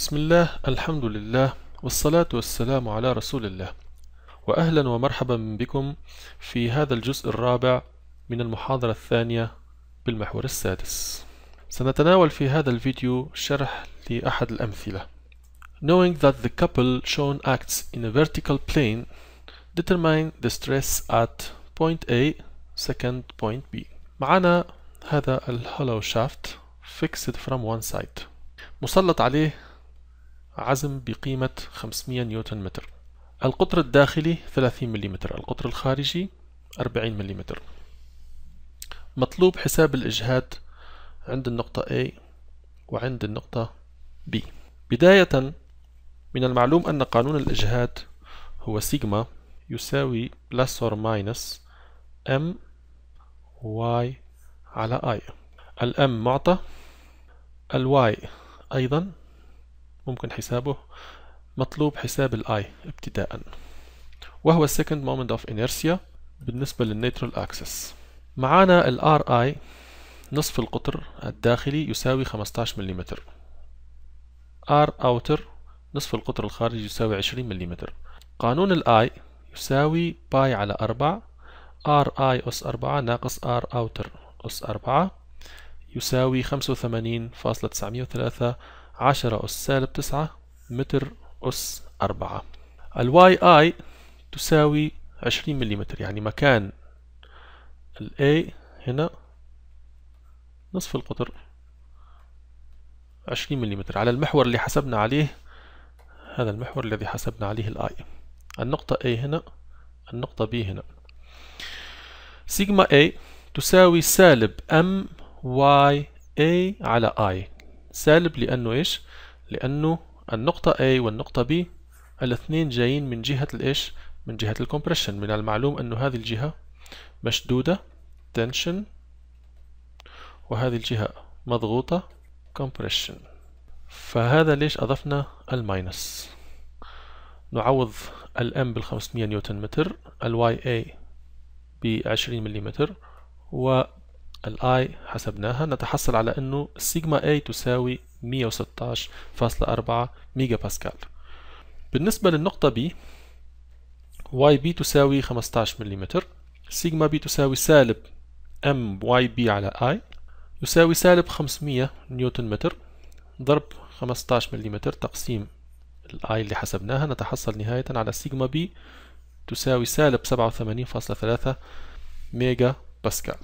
بسم الله الحمد لله والصلاة والسلام على رسول الله وأهلا ومرحبا بكم في هذا الجزء الرابع من المحاضرة الثانية بالمحور السادس سنتناول في هذا الفيديو شرح لأحد الأمثلة Knowing that the couple shown acts in a vertical plane determine the stress at point A second point B معنا هذا الهولو شافت fixed from one side مسلط عليه عزم بقيمة 500 نيوتن متر القطر الداخلي 30 ملم القطر الخارجي 40 ملم مطلوب حساب الإجهاد عند النقطة A وعند النقطة B بداية من المعلوم أن قانون الإجهاد هو سيجما يساوي بلس or ماينس M Y على I الأم معطى الواي أيضا ممكن حسابه مطلوب حساب الاي ابتداء وهو second moment of inertia بالنسبة للنيترال اكسس معانا الار اي نصف القطر الداخلي يساوي 15 ملم ار اوتر نصف القطر الخارجي يساوي 20 ملم قانون الاي يساوي باي على 4 ار اي اس 4 ناقص ار اوتر اس 4 يساوي 85.903 عشرة أس سالب تسعة متر أس أربعة الواي آي تساوي عشرين مليمتر يعني مكان الأي هنا نصف القطر عشرين مليمتر على المحور اللي حسبنا عليه هذا المحور الذي حسبنا عليه الآي النقطة أي هنا النقطة بي هنا سيجما أي تساوي سالب ام واي اي على اي سالب لأنه إيش؟ لأنه النقطة A والنقطة B الاثنين جايين من جهة الإيش؟ من جهة الكمبريشن من المعلوم أنه هذه الجهة مشدودة tension وهذه الجهة مضغوطة compression فهذا ليش أضفنا الماينس نعوض الام بال 500 نيوتن متر الواي اي ب 20 ملم و الاي حسبناها نتحصل على انه سيجما اي تساوي 116.4 ميجا باسكال بالنسبة للنقطة بي واي بي تساوي 15 ملم سيجما بي تساوي سالب ام واي بي على اي يساوي سالب 500 نيوتن متر ضرب 15 ملم تقسيم الاي اللي حسبناها نتحصل نهاية على سيجما بي تساوي سالب 87.3 ميجا باسكال